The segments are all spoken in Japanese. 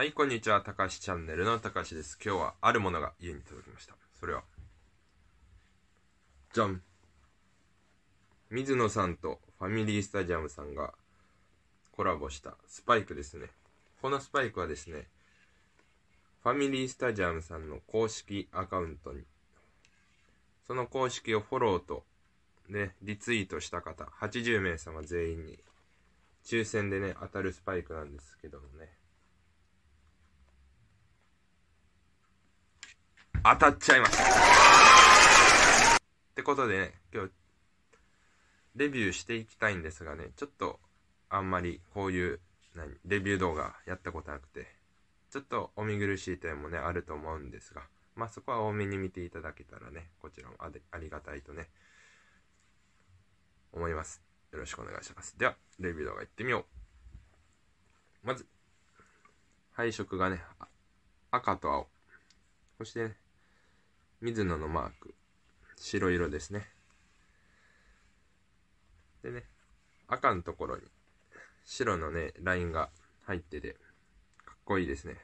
はい、こんにちは。たかしチャンネルのたかしです。今日はあるものが家に届きました。それは、じゃん水野さんとファミリースタジアムさんがコラボしたスパイクですね。このスパイクはですね、ファミリースタジアムさんの公式アカウントに、その公式をフォローと、ね、リツイートした方、80名様全員に抽選でね、当たるスパイクなんですけどもね。当たっちゃいました。ってことでね、今日、レビューしていきたいんですがね、ちょっと、あんまりこういう、何、レビュー動画やったことなくて、ちょっとお見苦しい点もね、あると思うんですが、まあそこは多めに見ていただけたらね、こちらもあありがたいとね、思います。よろしくお願いします。では、レビュー動画いってみよう。まず、配色がね、赤と青。そして、ね、水野のマーク。白色ですね。でね、赤のところに白のね、ラインが入ってて、かっこいいですね。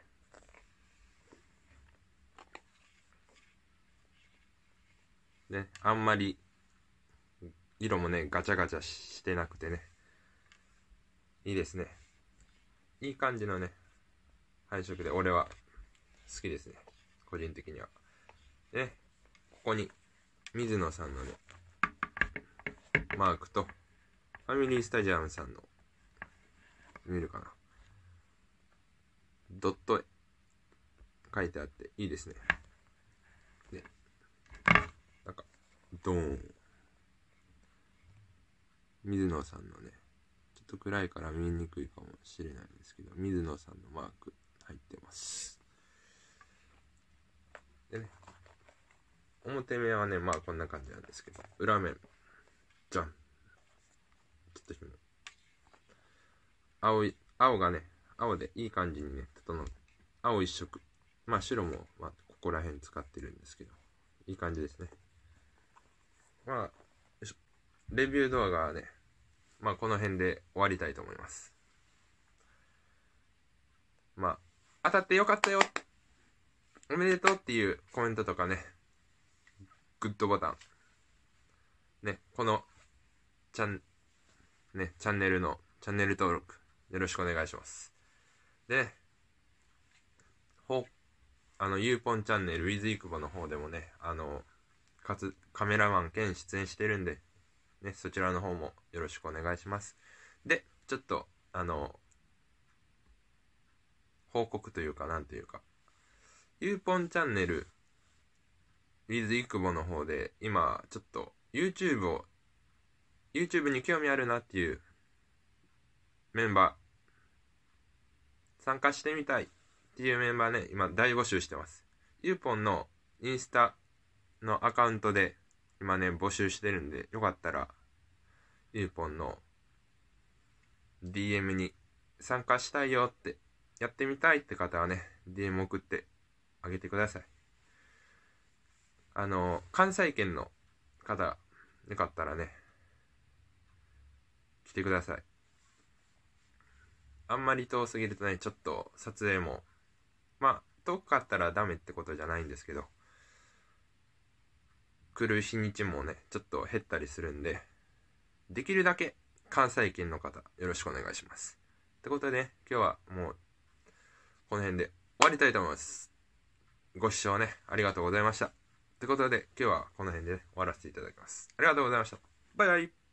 ね、あんまり色もね、ガチャガチャしてなくてね、いいですね。いい感じのね、配色で俺は好きですね。個人的には。ね、ここに、水野さんのね、マークと、ファミリースタジアムさんの、見るかな。ドット絵、書いてあって、いいですね。ね。なんか、ドーン。水野さんのね、ちょっと暗いから見えにくいかもしれないんですけど、水野さんのマーク入ってます。でね、表面はね、まあこんな感じなんですけど、裏面、じゃん。ちょっと青い、青がね、青でいい感じにね、整う。青一色。まあ白も、まあここら辺使ってるんですけど、いい感じですね。まあ、レビュー動画はね、まあこの辺で終わりたいと思います。まあ、当たってよかったよおめでとうっていうコメントとかね、グッドボタン。ね、この、チャン、ね、チャンネルの、チャンネル登録、よろしくお願いします。で、ほ、あの、ゆうぽんチャンネル、ウィズイクボの方でもね、あの、かつ、カメラマン兼出演してるんで、ね、そちらの方もよろしくお願いします。で、ちょっと、あの、報告というか、なんというか、ゆうぽんチャンネルウィズイクボの方で、今、ちょっと YouTube を、YouTube に興味あるなっていうメンバー、参加してみたいっていうメンバーね、今大募集してます。ユーポンのインスタのアカウントで、今ね、募集してるんで、よかったら、ユーポンの DM に参加したいよって、やってみたいって方はね、DM 送ってあげてください。あの、関西圏の方、よかったらね、来てください。あんまり遠すぎるとね、ちょっと撮影も、まあ、遠かったらダメってことじゃないんですけど、来る日にちもね、ちょっと減ったりするんで、できるだけ関西圏の方、よろしくお願いします。ってことでね、今日はもう、この辺で終わりたいと思います。ご視聴ね、ありがとうございました。ってことで、今日はこの辺で、ね、終わらせていただきます。ありがとうございました。バイバイ。